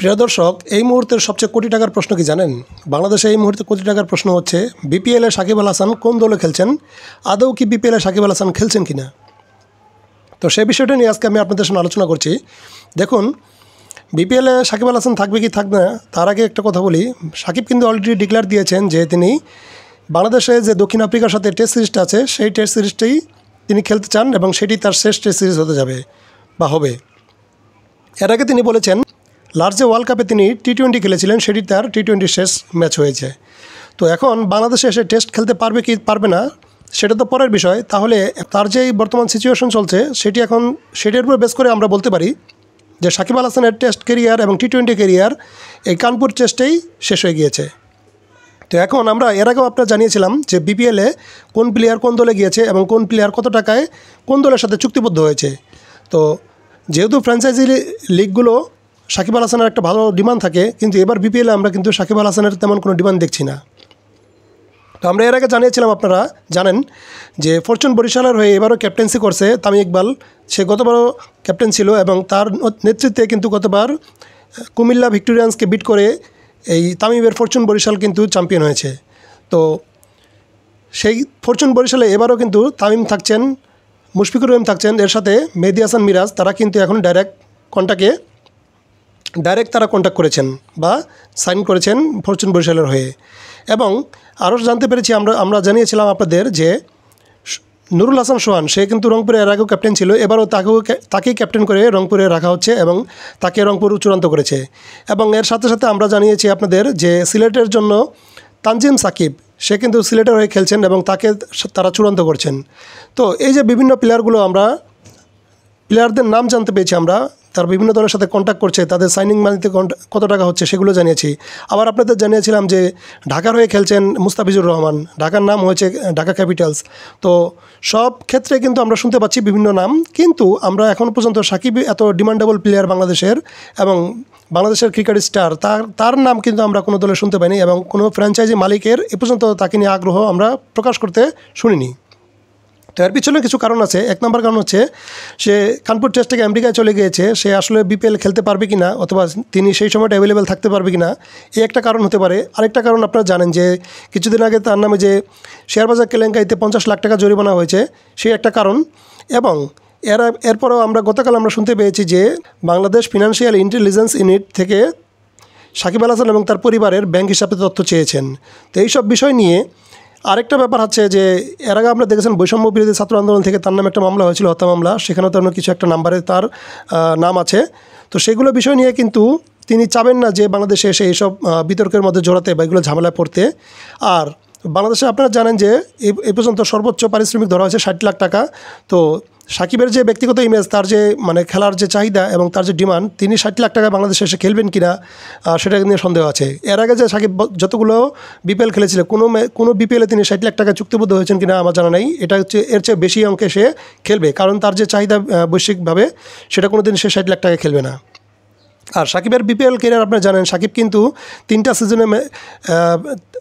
প্রিয় দর্শক এই মুহূর্তের সবচেয়ে কোটি টাকার প্রশ্ন কি জানেন বাংলাদেশে এই মুহূর্তে কোটি টাকার প্রশ্ন হচ্ছে বিপিএলে সাকিব আল হাসান কোন দলে খেলছেন আদৌ কি বিপিএলে সাকিব আল হাসান খেলছেন কি না তো সেই বিষয়টা নিয়ে আজকে আমি আপনাদের সঙ্গে আলোচনা করছি দেখুন বিপিএলে সাকিব আল হাসান থাকবে কি থাকবে না তার আগে একটা কথা বলি সাকিব কিন্তু অলরেডি ডিক্লেয়ার দিয়েছেন যে তিনি বাংলাদেশে যে দক্ষিণ আফ্রিকার সাথে টেস্ট সিরিজটা আছে সেই টেস্ট সিরিজটাই তিনি খেলতে চান এবং সেটি তার শেষ টেস্ট সিরিজ হতে যাবে বা হবে এর আগে তিনি বলেছেন লার্জে ওয়ার্ল্ড কাপে তিনি টি টোয়েন্টি খেলেছিলেন সেটি তার টি টোয়েন্টি শেষ ম্যাচ হয়েছে তো এখন বাংলাদেশে এসে টেস্ট খেলতে পারবে কি পারবে না সেটা তো পরের বিষয় তাহলে তার যে বর্তমান সিচুয়েশন চলছে সেটি এখন সেটির উপর বেস করে আমরা বলতে পারি যে সাকিব আল হাসানের টেস্ট কেরিয়ার এবং টি টোয়েন্টি কেরিয়ার এই কানপুর টেস্টেই শেষ হয়ে গিয়েছে তো এখন আমরা এর আগেও আপনার জানিয়েছিলাম যে বিপিএলে কোন প্লেয়ার কোন দলে গিয়েছে এবং কোন প্লেয়ার কত টাকায় কোন দলের সাথে চুক্তিবদ্ধ হয়েছে তো যেহেতু ফ্র্যাঞ্চাইজি লিগগুলো সাকিব আল হাসানের একটা ভালো ডিমান্ড থাকে কিন্তু এবার বিপিএলে আমরা কিন্তু সাকিব আল হাসানের তেমন কোনো ডিমান্ড দেখছি না তো আমরা এর আগে জানিয়েছিলাম আপনারা জানেন যে ফরচুন বরিশালের হয়ে এবারও ক্যাপ্টেন্সি করছে তামি ইকবাল সে গতবারও ক্যাপ্টেন ছিল এবং তার নেতৃত্বে কিন্তু গতবার কুমিল্লা ভিক্টোরিয়ান্সকে বিট করে এই তামিমের ফরচুন বরিশাল কিন্তু চ্যাম্পিয়ন হয়েছে তো সেই ফরচুন বরিশালে এবারও কিন্তু তামিম থাকছেন মুশফিকুর রহিম থাকছেন এর সাথে মেহদি হাসান মিরাজ তারা কিন্তু এখন ডাইরেক্ট কন্টাকে ডাইরেক্ট তারা কন্ট্যাক্ট করেছেন বা সাইন করেছেন ফরচুন বরিশালের হয়ে এবং আরও জানতে পেরেছি আমরা আমরা জানিয়েছিলাম আপনাদের যে নুরুল হাসান সোহান সে কিন্তু রংপুরে এর আগেও ক্যাপ্টেন ছিল এবারও তাকেও তাকেই ক্যাপ্টেন করে রংপুরে রাখা হচ্ছে এবং তাকে রংপুর চূড়ান্ত করেছে এবং এর সাথে সাথে আমরা জানিয়েছি আপনাদের যে সিলেটের জন্য তানজিম সাকিব সে কিন্তু সিলেটের হয়ে খেলছেন এবং তাকে তারা চূড়ান্ত করছেন তো এই যে বিভিন্ন প্লেয়ারগুলো আমরা প্লেয়ারদের নাম জানতে পেরেছি আমরা তারা বিভিন্ন দলের সাথে কন্ট্যাক্ট করছে তাদের সাইনিং মানিতে কত টাকা হচ্ছে সেগুলো জানিয়েছি আবার আপনাদের জানিয়েছিলাম যে ঢাকার হয়ে খেলছেন মুস্তাফিজুর রহমান ঢাকার নাম হয়েছে ঢাকা ক্যাপিটালস তো সব ক্ষেত্রে কিন্তু আমরা শুনতে পাচ্ছি বিভিন্ন নাম কিন্তু আমরা এখন পর্যন্ত সাকিব এত ডিমান্ডেবল প্লেয়ার বাংলাদেশের এবং বাংলাদেশের ক্রিকেট স্টার তার তার নাম কিন্তু আমরা কোনো দলে শুনতে পাইনি এবং কোনো ফ্র্যাঞ্চাইজি মালিকের এ পর্যন্ত তাকে নিয়ে আগ্রহ আমরা প্রকাশ করতে শুনিনি তো এর পিছনে কিছু কারণ আছে এক নম্বর কারণ হচ্ছে সে কানপুর টেস্ট থেকে আমেরিকায় চলে গিয়েছে সে আসলে বিপিএল খেলতে পারবে কি না অথবা তিনি সেই সময়টা অ্যাভেলেবেল থাকতে পারবে কি না এই একটা কারণ হতে পারে আরেকটা কারণ আপনারা জানেন যে কিছুদিন আগে তার নামে যে শেয়ার বাজার কেলেঙ্কারিতে পঞ্চাশ লাখ টাকা জরিমানা হয়েছে সেই একটা কারণ এবং এর এরপরেও আমরা গতকাল আমরা শুনতে পেয়েছি যে বাংলাদেশ ফিনান্সিয়াল ইন্টেলিজেন্স ইউনিট থেকে সাকিব আল হাসান এবং তার পরিবারের ব্যাংক হিসাবে তথ্য চেয়েছেন তো এইসব বিষয় নিয়ে আরেকটা ব্যাপার হচ্ছে যে এর আগে আমরা দেখেছেন বৈষম্য বিরোধী ছাত্র আন্দোলন থেকে তার নামে একটা মামলা হয়েছিল হত্যা মামলা সেখানেও তেমন কিছু একটা নাম্বারে তার নাম আছে তো সেগুলো বিষয় নিয়ে কিন্তু তিনি চাবেন না যে বাংলাদেশে এসে এইসব বিতর্কের মধ্যে জড়াতে বা এগুলো ঝামেলায় পড়তে আর বাংলাদেশে আপনারা জানেন যে এ পর্যন্ত সর্বোচ্চ পারিশ্রমিক ধরা হয়েছে ষাট লাখ টাকা তো সাকিবের যে ব্যক্তিগত ইমেজ তার যে মানে খেলার যে চাহিদা এবং তার যে ডিমান্ড তিনি ষাট লাখ টাকা বাংলাদেশে এসে খেলবেন কিনা সেটা নিয়ে সন্দেহ আছে এর আগে যে সাকিব যতগুলো বিপিএল খেলেছিল কোনো কোনো বিপিএলে তিনি ষাট লাখ টাকা চুক্তিবদ্ধ হয়েছেন কিনা আমার জানা নাই এটা হচ্ছে এর চেয়ে বেশি অঙ্কে সে খেলবে কারণ তার যে চাহিদা বৈশ্বিকভাবে সেটা কোনো দিন সে ষাট লাখ টাকা খেলবে না আর সাকিবের বিপিএল কেরিয়ার আপনারা জানেন সাকিব কিন্তু তিনটা সিজনে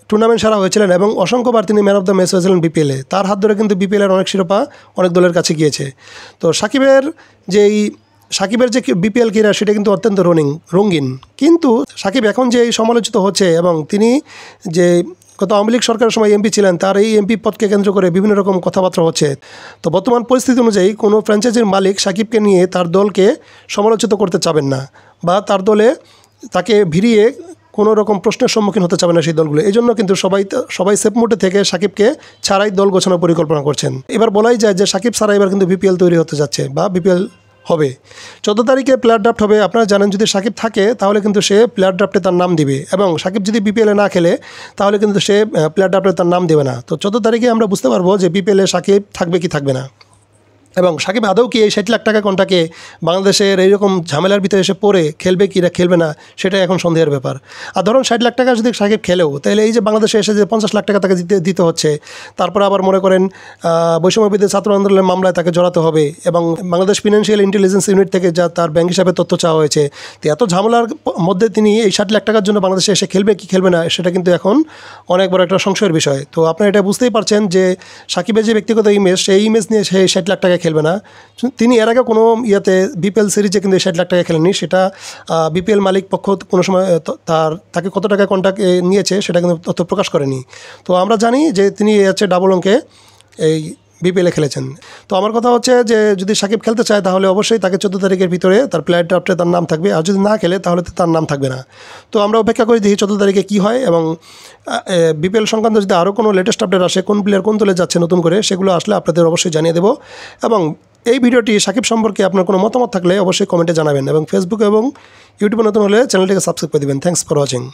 টুর্নামেন্ট সারা হয়েছিলেন এবং অসংখ্যবার তিনি ম্যান অফ দ্য ম্যাচ হয়েছিলেন বিপিএলে তার হাত ধরে কিন্তু বিপিএলের অনেক শিরোপা অনেক দলের কাছে গিয়েছে তো সাকিবের যেই সাকিবের যে বিপিএল ক্রীড়া সেটা কিন্তু অত্যন্ত রনিং রঙিন কিন্তু সাকিব এখন যে সমালোচিত হচ্ছে এবং তিনি যে গত আওয়ামী লীগ সরকারের সময় এমপি ছিলেন তার এই এমপি পদকে কেন্দ্র করে বিভিন্ন রকম কথাবার্তা হচ্ছে তো বর্তমান পরিস্থিতি অনুযায়ী কোনো ফ্র্যাঞ্চাইজির মালিক সাকিবকে নিয়ে তার দলকে সমালোচিত করতে চাবেন না বা তার দলে তাকে ভিড়িয়ে কোনো রকম প্রশ্নের সম্মুখীন হতে চাবে না সেই দলগুলো এই জন্য কিন্তু সবাই সবাই সেফ মোটে থেকে সাকিবকে ছাড়াই দল গোছানোর পরিকল্পনা করছেন এবার বলাই যায় যে সাকিব ছাড়া এবার কিন্তু বিপিএল তৈরি হতে যাচ্ছে বা বিপিএল হবে চোদ্দ তারিখে প্লেয়ার ড্রাফট হবে আপনারা জানেন যদি সাকিব থাকে তাহলে কিন্তু সে প্লেয়ার ড্রাফটে তার নাম দিবে এবং সাকিব যদি বিপিএলে না খেলে তাহলে কিন্তু সে প্লেয়ার ড্রাফ্টে তার নাম দেবে না তো চোদ্দ তারিখে আমরা বুঝতে পারবো যে বিপিএলে সাকিব থাকবে কি থাকবে না এবং সাকিব আদৌ কি এই ষাট লাখ টাকা কোনটাকে বাংলাদেশের এইরকম ঝামেলার ভিতরে এসে পড়ে খেলবে কি না খেলবে না সেটাই এখন সন্দেহের ব্যাপার আর ধরুন ষাট লাখ টাকা যদি সাকিব খেলেও তাহলে এই যে বাংলাদেশে এসে যে পঞ্চাশ লাখ টাকা তাকে দিতে দিতে হচ্ছে তারপরে আবার মনে করেন বৈষম্যবিদ্যে ছাত্র আন্দোলনের মামলায় তাকে জড়াতে হবে এবং বাংলাদেশ ফিনান্সিয়াল ইন্টেলিজেন্স ইউনিট থেকে যা তার ব্যাংক হিসাবে তথ্য চাওয়া হয়েছে তো এত ঝামেলার মধ্যে তিনি এই ষাট লাখ টাকার জন্য বাংলাদেশে এসে খেলবে কি খেলবে না সেটা কিন্তু এখন অনেক বড় একটা সংশয়ের বিষয় তো আপনারা এটা বুঝতেই পারছেন যে সাকিবের যে ব্যক্তিগত ইমেজ সেই ইমেজ নিয়ে সেই ষাট লাখ টাকা খেলবে না তিনি এর আগে কোনো ইয়েতে বিপিএল সিরিজে কিন্তু ষাট লাখ টাকা খেলেনি সেটা বিপিএল মালিক পক্ষ কোনো সময় তার তাকে কত টাকা কন্ট্যাক্ট নিয়েছে সেটা কিন্তু তথ্য প্রকাশ করেনি তো আমরা জানি যে তিনি আছে ডাবল অঙ্কে এই বিপিএলে খেলেছেন তো আমার কথা হচ্ছে যে যদি সাকিব খেলতে চায় তাহলে অবশ্যই তাকে চোদ্দো তারিখের ভিতরে তার প্লেয়ার ড্রাফটে তার নাম থাকবে আর যদি না খেলে তাহলে তার নাম থাকবে না তো আমরা অপেক্ষা করে দিই চোদ্দো তারিখে কী হয় এবং বিপিএল সংক্রান্ত যদি আরও কোনো লেটেস্ট আপডেট আসে কোন প্লেয়ার কোন দলে যাচ্ছে নতুন করে সেগুলো আসলে আপনাদের অবশ্যই জানিয়ে দেবো এবং এই ভিডিওটি সাকিব সম্পর্কে আপনার কোনো মতামত থাকলে অবশ্যই কমেন্টে জানাবেন এবং ফেসবুক এবং ইউটিউবে নতুন হলে চ্যানেলটিকে সাবস্ক্রাইব করে দেবেন থ্যাংকস ফর ওয়াচিং